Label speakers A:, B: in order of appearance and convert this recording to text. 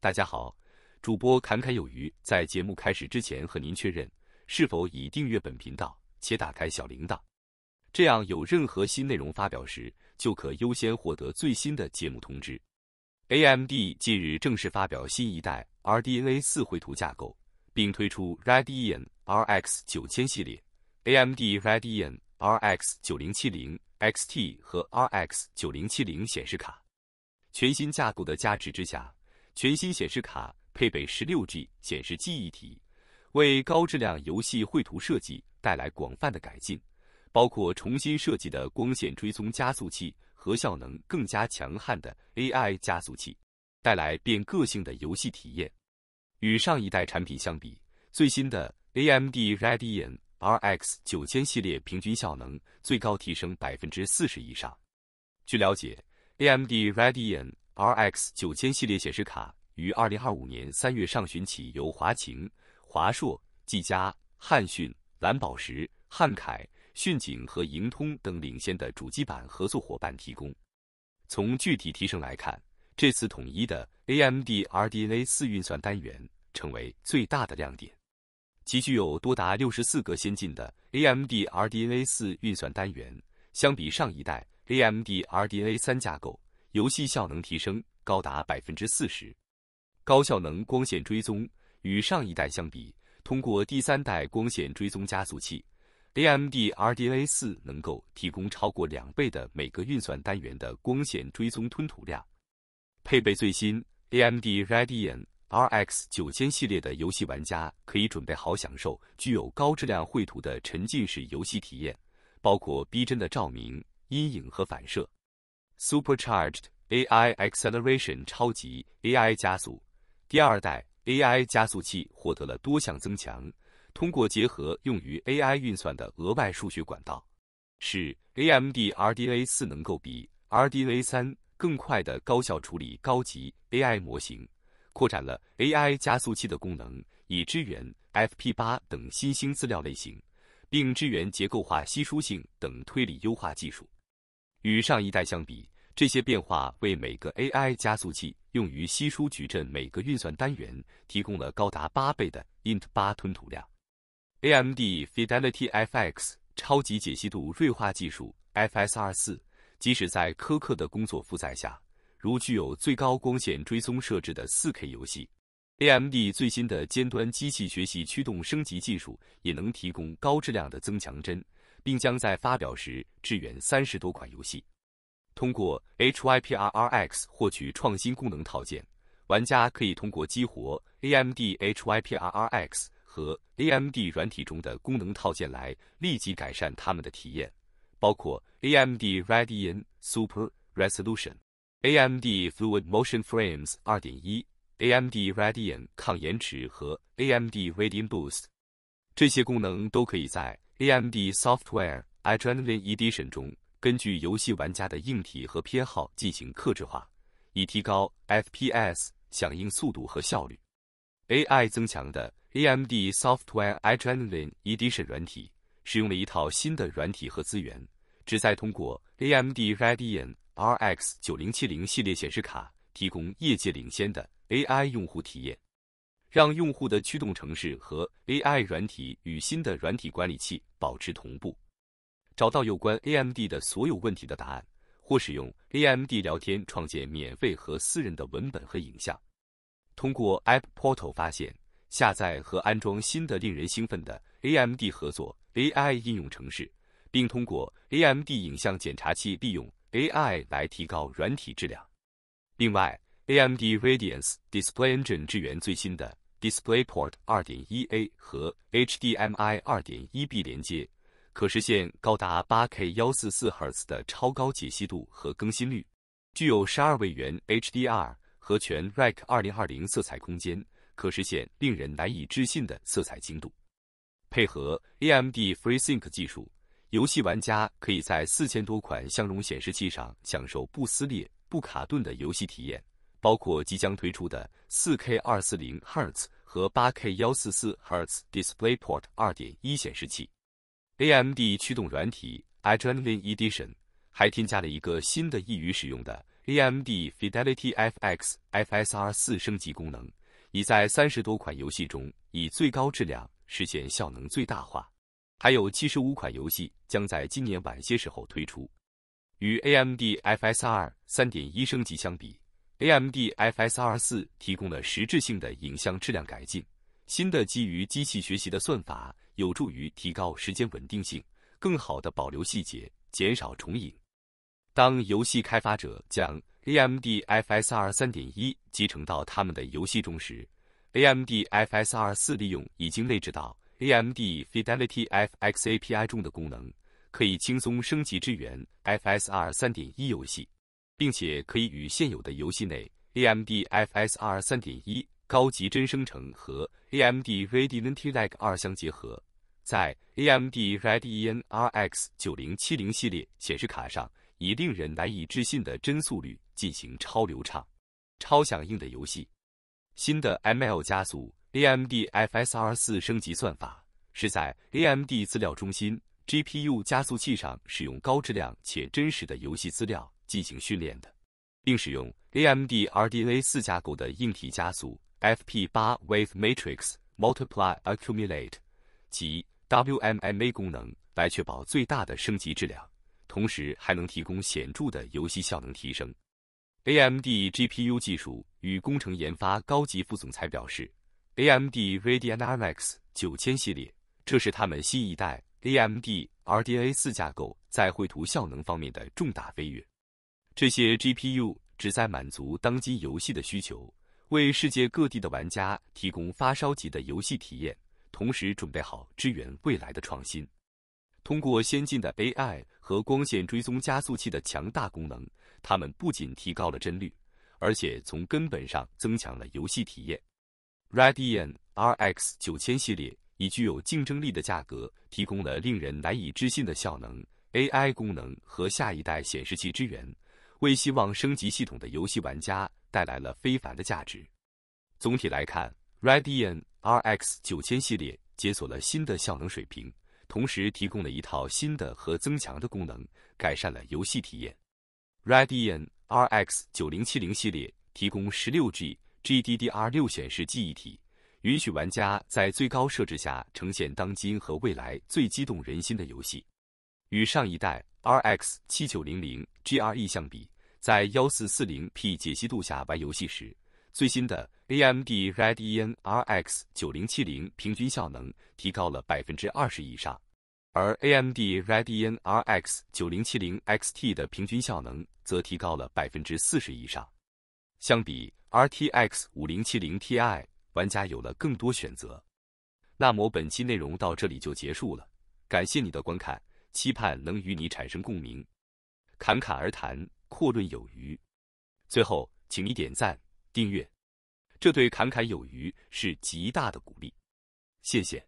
A: 大家好，主播侃侃有余。在节目开始之前，和您确认是否已订阅本频道且打开小铃铛，这样有任何新内容发表时，就可优先获得最新的节目通知。AMD 近日正式发表新一代 RDNA 四绘图架构，并推出 Radeon RX 九千系列 AMD Radeon RX 九零七零 XT 和 RX 九零七零显示卡。全新架构的加持之下。全新显示卡配备 16G 显示记忆体，为高质量游戏绘图设计带来广泛的改进，包括重新设计的光线追踪加速器和效能更加强悍的 AI 加速器，带来变个性的游戏体验。与上一代产品相比，最新的 AMD Radeon RX 九千系列平均效能最高提升百分之四十以上。据了解，AMD Radeon RX 九千系列显示卡。于二零二五年三月上旬起，由华擎、华硕、技嘉、汉讯、蓝宝石、汉凯、讯景和盈通等领先的主机板合作伙伴提供。从具体提升来看，这次统一的 AMD RDNA 四运算单元成为最大的亮点，其具有多达六十四个先进的 AMD RDNA 四运算单元，相比上一代 AMD RDNA 三架构，游戏效能提升高达百分之四十。高效能光线追踪与上一代相比，通过第三代光线追踪加速器，AMD RDNA 4能够提供超过两倍的每个运算单元的光线追踪吞吐量。配备最新 AMD Radeon RX 9000系列的游戏玩家可以准备好享受具有高质量绘图的沉浸式游戏体验，包括逼真的照明、阴影和反射。Supercharged AI Acceleration 超级 AI 加速。第二代 AI 加速器获得了多项增强，通过结合用于 AI 运算的额外数学管道，使 AMD RDNA 四能够比 RDNA 三更快的高效处理高级 AI 模型。扩展了 AI 加速器的功能，以支援 FP 八等新兴资料类型，并支援结构化稀疏性等推理优化技术。与上一代相比。这些变化为每个 AI 加速器用于稀疏矩阵每个运算单元提供了高达八倍的 INT8 吞吐量。AMD Fidelity FX 超级解析度锐化技术 FSR4，即使在苛刻的工作负载下，如具有最高光线追踪设置的 4K 游戏，AMD 最新的尖端机器学习驱动升级技术也能提供高质量的增强帧，并将在发表时支援三十多款游戏。通过 HYPRRX 获取创新功能套件，玩家可以通过激活 AMD HYPRRX 和 AMD 软体中的功能套件来立即改善他们的体验，包括 AMD Radeon Super Resolution、AMD Fluid Motion Frames 2.1、AMD Radeon 抗延迟和 AMD Radeon Boost。这些功能都可以在 AMD Software Adrenalin Edition 中。根据游戏玩家的硬体和偏好进行克制化，以提高 FPS 响应速度和效率。AI 增强的 AMD Software Adrenalin Edition 软体使用了一套新的软体和资源，旨在通过 AMD Radeon RX 9070系列显示卡提供业界领先的 AI 用户体验，让用户的驱动程式和 AI 软体与新的软体管理器保持同步。找到有关 AMD 的所有问题的答案，或使用 AMD 聊天创建免费和私人的文本和影像。通过 App Portal 发现、下载和安装新的令人兴奋的 AMD 合作 AI 应用程式，并通过 AMD 影像检查器利用 AI 来提高软体质量。另外，AMD r a d i a n c e Display Engine 支援最新的 DisplayPort 2.1a 和 HDMI 2.1b 连接。可实现高达 8K 144Hz 的超高解析度和更新率，具有十二位元 HDR 和全 Rec 2020色彩空间，可实现令人难以置信的色彩精度。配合 AMD FreeSync 技术，游戏玩家可以在四千多款相容显示器上享受不撕裂、不卡顿的游戏体验，包括即将推出的 4K 240Hz 和 8K 144Hz DisplayPort 2.1显示器。AMD 驱动软体 Adrenaline Edition 还添加了一个新的易于使用的 AMD FidelityFX FSR 四升级功能，已在三十多款游戏中以最高质量实现效能最大化。还有七十五款游戏将在今年晚些时候推出。与 AMD FSR 3.1升级相比，AMD FSR 4提供了实质性的影像质量改进。新的基于机器学习的算法。有助于提高时间稳定性，更好地保留细节，减少重影。当游戏开发者将 AMD FSR 3.1集成到他们的游戏中时，AMD FSR 4利用已经内置到 AMD FidelityFX API 中的功能，可以轻松升级支援 FSR 3.1游戏，并且可以与现有的游戏内 AMD FSR 3.1高级真生成和 AMD r a d i a n t i r e 2相结合。在 AMD Radeon RX 九零七零系列显示卡上，以令人难以置信的帧速率进行超流畅、超响应的游戏。新的 ML 加速 AMD FSR 四升级算法是在 AMD 资料中心 GPU 加速器上使用高质量且真实的游戏资料进行训练的，并使用 AMD RDNA 四架构的硬体加速 FP8 Wave Matrix Multiply Accumulate 及。WMMA 功能来确保最大的升级质量，同时还能提供显著的游戏效能提升。AMD GPU 技术与工程研发高级副总裁表示：“AMD Radeon RX 9000系列，这是他们新一代 AMD RDNA 四架构在绘图效能方面的重大飞跃。这些 GPU 旨在满足当今游戏的需求，为世界各地的玩家提供发烧级的游戏体验。”同时准备好支援未来的创新。通过先进的 AI 和光线追踪加速器的强大功能，它们不仅提高了帧率，而且从根本上增强了游戏体验。r e d m i n RX 九千系列以具有竞争力的价格，提供了令人难以置信的效能、AI 功能和下一代显示器支援，为希望升级系统的游戏玩家带来了非凡的价值。总体来看，Radeon RX 九千系列解锁了新的效能水平，同时提供了一套新的和增强的功能，改善了游戏体验。Radeon RX 九零七零系列提供十六 G GDDR 六显示记忆体，允许玩家在最高设置下呈现当今和未来最激动人心的游戏。与上一代 RX 七九零零 GRE 相比，在幺四四零 P 解析度下玩游戏时，最新的 AMD Radeon RX 9070平均效能提高了百分之二十以上，而 AMD Radeon RX 9070 XT 的平均效能则提高了百分之四十以上。相比 RTX 5070 Ti，玩家有了更多选择。那么本期内容到这里就结束了，感谢你的观看，期盼能与你产生共鸣。侃侃而谈，阔论有余。最后，请你点赞。订阅，这对侃侃有余是极大的鼓励，谢谢。